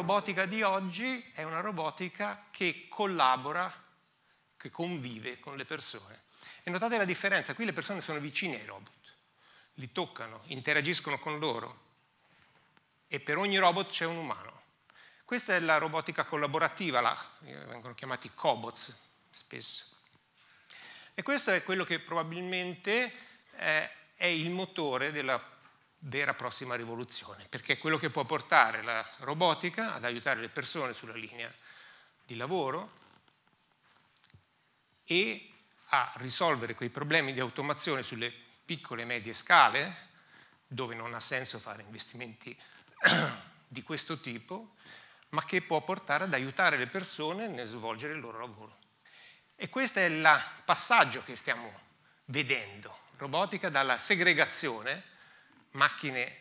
robotica di oggi è una robotica che collabora, che convive con le persone. E notate la differenza, qui le persone sono vicine ai robot, li toccano, interagiscono con loro e per ogni robot c'è un umano. Questa è la robotica collaborativa, la, eh, vengono chiamati cobots spesso. E questo è quello che probabilmente eh, è il motore della vera prossima rivoluzione, perché è quello che può portare la robotica ad aiutare le persone sulla linea di lavoro e a risolvere quei problemi di automazione sulle piccole e medie scale, dove non ha senso fare investimenti di questo tipo, ma che può portare ad aiutare le persone nel svolgere il loro lavoro. E questo è il passaggio che stiamo vedendo, robotica dalla segregazione macchine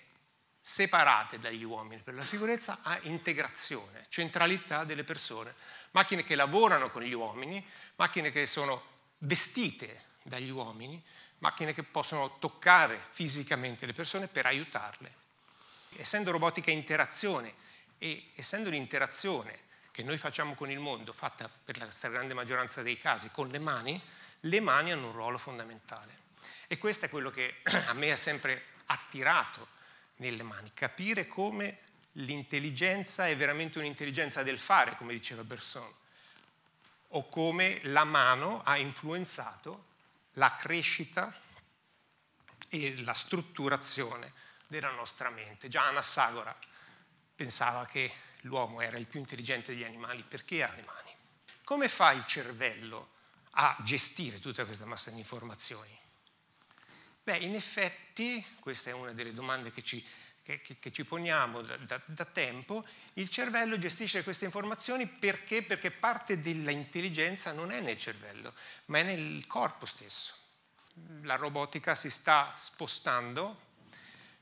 separate dagli uomini per la sicurezza a integrazione, centralità delle persone, macchine che lavorano con gli uomini, macchine che sono vestite dagli uomini, macchine che possono toccare fisicamente le persone per aiutarle. Essendo robotica interazione e essendo l'interazione che noi facciamo con il mondo, fatta per la stragrande maggioranza dei casi con le mani, le mani hanno un ruolo fondamentale. E questo è quello che a me è sempre attirato nelle mani, capire come l'intelligenza è veramente un'intelligenza del fare, come diceva Berson, o come la mano ha influenzato la crescita e la strutturazione della nostra mente. Già Anassagora pensava che l'uomo era il più intelligente degli animali perché ha le mani. Come fa il cervello a gestire tutta questa massa di informazioni? Beh, in effetti, questa è una delle domande che ci, che, che, che ci poniamo da, da, da, tempo, il cervello gestisce queste informazioni perché? Perché parte dell'intelligenza non è nel cervello, ma è nel corpo stesso. La robotica si sta spostando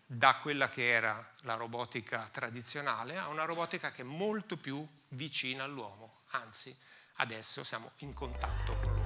da quella che era la robotica tradizionale a una robotica che è molto più vicina all'uomo, anzi adesso siamo in contatto con l'uomo.